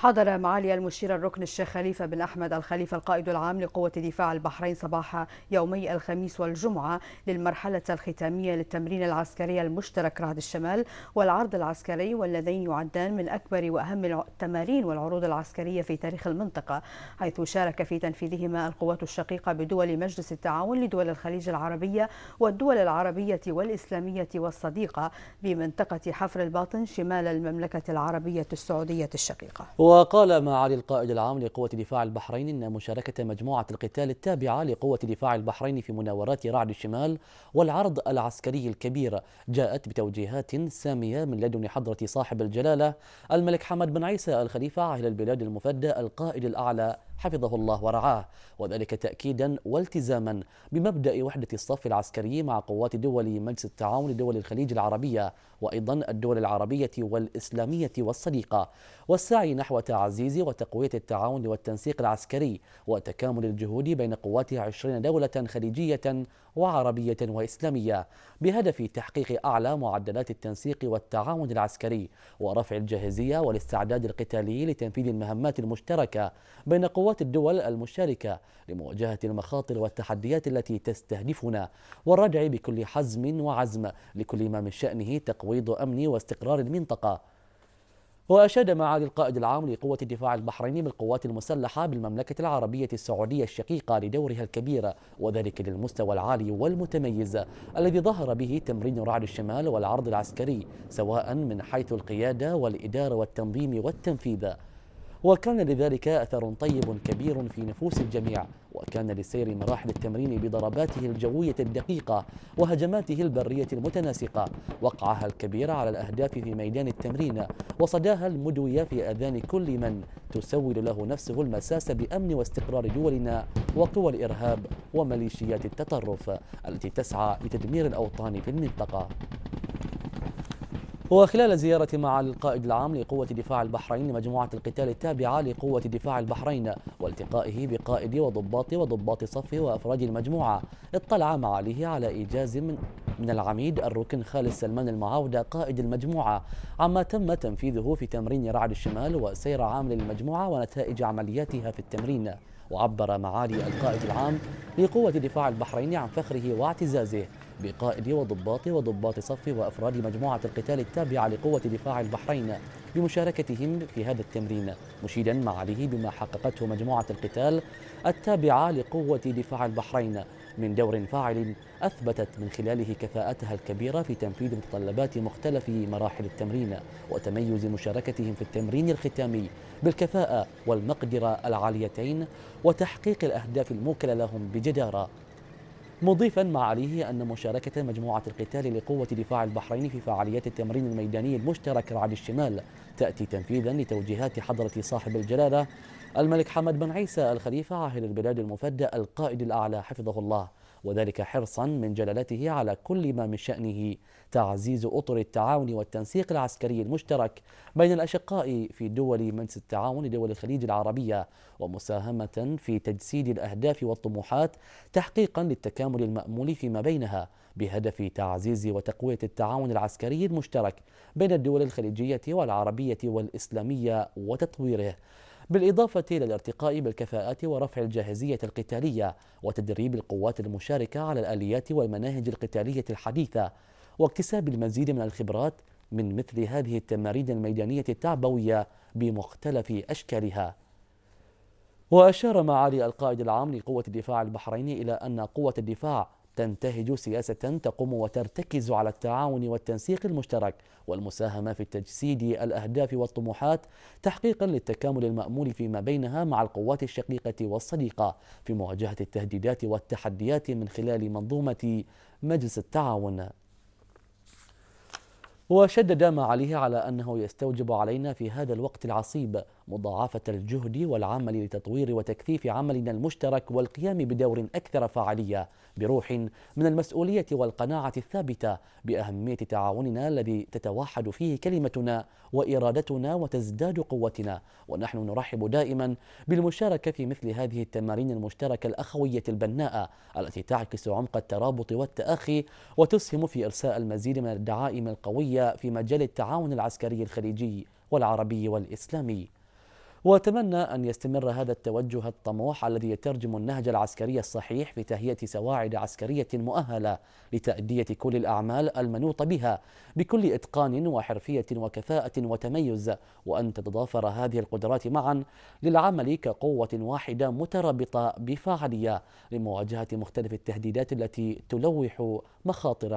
حضر معالي المشير الركن الشيخ خليفة بن أحمد الخليفة القائد العام لقوة دفاع البحرين صباح يومي الخميس والجمعة للمرحلة الختامية للتمرين العسكري المشترك رهد الشمال والعرض العسكري واللذين يعدان من أكبر وأهم التمارين والعروض العسكرية في تاريخ المنطقة حيث شارك في تنفيذهما القوات الشقيقة بدول مجلس التعاون لدول الخليج العربية والدول العربية والإسلامية والصديقة بمنطقة حفر الباطن شمال المملكة العربية السعودية الشقيقة وقال معالي القائد العام لقوة دفاع البحرين إن مشاركة مجموعة القتال التابعة لقوة دفاع البحرين في مناورات رعد الشمال والعرض العسكري الكبير جاءت بتوجيهات سامية من لدن حضرة صاحب الجلالة الملك حمد بن عيسى الخليفة عاهل البلاد المفدى القائد الأعلى حفظه الله ورعاه وذلك تأكيدا والتزاما بمبدأ وحدة الصف العسكري مع قوات دول مجلس التعاون لدول الخليج العربية وأيضا الدول العربية والإسلامية والصديقة والسعي نحو تعزيز وتقوية التعاون والتنسيق العسكري وتكامل الجهود بين قوات 20 دولة خليجية وعربية وإسلامية بهدف تحقيق أعلى معدلات التنسيق والتعاون العسكري ورفع الجاهزية والاستعداد القتالي لتنفيذ المهمات المشتركة بين قوات خطوات الدول المشاركة لمواجهة المخاطر والتحديات التي تستهدفنا والردع بكل حزم وعزم لكل ما من شأنه تقويض أمن واستقرار المنطقة وأشاد معالي القائد العام لقوة الدفاع البحريني بالقوات المسلحة بالمملكة العربية السعودية الشقيقة لدورها الكبير وذلك للمستوى العالي والمتميز الذي ظهر به تمرين رعد الشمال والعرض العسكري سواء من حيث القيادة والإدارة والتنظيم والتنفيذ وكان لذلك أثر طيب كبير في نفوس الجميع وكان لسير مراحل التمرين بضرباته الجوية الدقيقة وهجماته البرية المتناسقة وقعها الكبيرة على الأهداف في ميدان التمرين وصداها المدوية في أذان كل من تسول له نفسه المساس بأمن واستقرار دولنا وقوى الإرهاب وميليشيات التطرف التي تسعى لتدمير الأوطان في المنطقة وخلال زيارة مع القائد العام لقوة دفاع البحرين لمجموعة القتال التابعة لقوة دفاع البحرين والتقائه بقائد وضباط وضباط صفه وأفراد المجموعة اطلع معاليه على إيجاز من من العميد الركن خالد سلمان المعاودة قائد المجموعة عما تم تنفيذه في تمرين رعد الشمال وسير عام للمجموعة ونتائج عملياتها في التمرين وعبر معالي القائد العام لقوة دفاع البحرين عن فخره واعتزازه بقائد وضباط وضباط صف وأفراد مجموعة القتال التابعة لقوة دفاع البحرين بمشاركتهم في هذا التمرين مشيدا مع عليه بما حققته مجموعة القتال التابعة لقوة دفاع البحرين من دور فاعل أثبتت من خلاله كفاءتها الكبيرة في تنفيذ متطلبات مختلف مراحل التمرين وتميز مشاركتهم في التمرين الختامي بالكفاءة والمقدرة العاليتين وتحقيق الأهداف الموكلة لهم بجدارة مضيفا ما عليه أن مشاركة مجموعة القتال لقوة دفاع البحرين في فعاليات التمرين الميداني المشترك رعد الشمال تأتي تنفيذا لتوجيهات حضرة صاحب الجلالة الملك حمد بن عيسى الخليفة عاهل البلاد المفدى القائد الأعلى حفظه الله وذلك حرصا من جلالته على كل ما من شأنه تعزيز أطر التعاون والتنسيق العسكري المشترك بين الأشقاء في دول مجلس التعاون لدول الخليج العربية ومساهمة في تجسيد الأهداف والطموحات تحقيقا للتكامل المأمول فيما بينها بهدف تعزيز وتقوية التعاون العسكري المشترك بين الدول الخليجية والعربية والإسلامية وتطويره بالإضافة إلى الارتقاء بالكفاءات ورفع الجاهزية القتالية وتدريب القوات المشاركة على الآليات والمناهج القتالية الحديثة واكتساب المزيد من الخبرات من مثل هذه التمارين الميدانية التعبوية بمختلف أشكالها وأشار معالي القائد العام لقوة الدفاع البحريني إلى أن قوة الدفاع تنتهج سياسة تقوم وترتكز على التعاون والتنسيق المشترك والمساهمة في تجسيد الأهداف والطموحات تحقيقا للتكامل المأمول فيما بينها مع القوات الشقيقة والصديقة في مواجهة التهديدات والتحديات من خلال منظومة مجلس التعاون وشدد ما عليه على أنه يستوجب علينا في هذا الوقت العصيب مضاعفة الجهد والعمل لتطوير وتكثيف عملنا المشترك والقيام بدور أكثر فاعلية بروح من المسؤولية والقناعة الثابتة بأهمية تعاوننا الذي تتوحد فيه كلمتنا وإرادتنا وتزداد قوتنا ونحن نرحب دائما بالمشاركة في مثل هذه التمارين المشتركة الأخوية البناءة التي تعكس عمق الترابط والتأخي وتسهم في إرساء المزيد من الدعائم القوية في مجال التعاون العسكري الخليجي والعربي والإسلامي وأتمنى أن يستمر هذا التوجه الطموح الذي يترجم النهج العسكري الصحيح في تهيئة سواعد عسكرية مؤهلة لتأدية كل الأعمال المنوط بها بكل إتقان وحرفية وكفاءة وتميز وأن تتضافر هذه القدرات معا للعمل كقوة واحدة مترابطة بفاعليه لمواجهة مختلف التهديدات التي تلوح مخاطر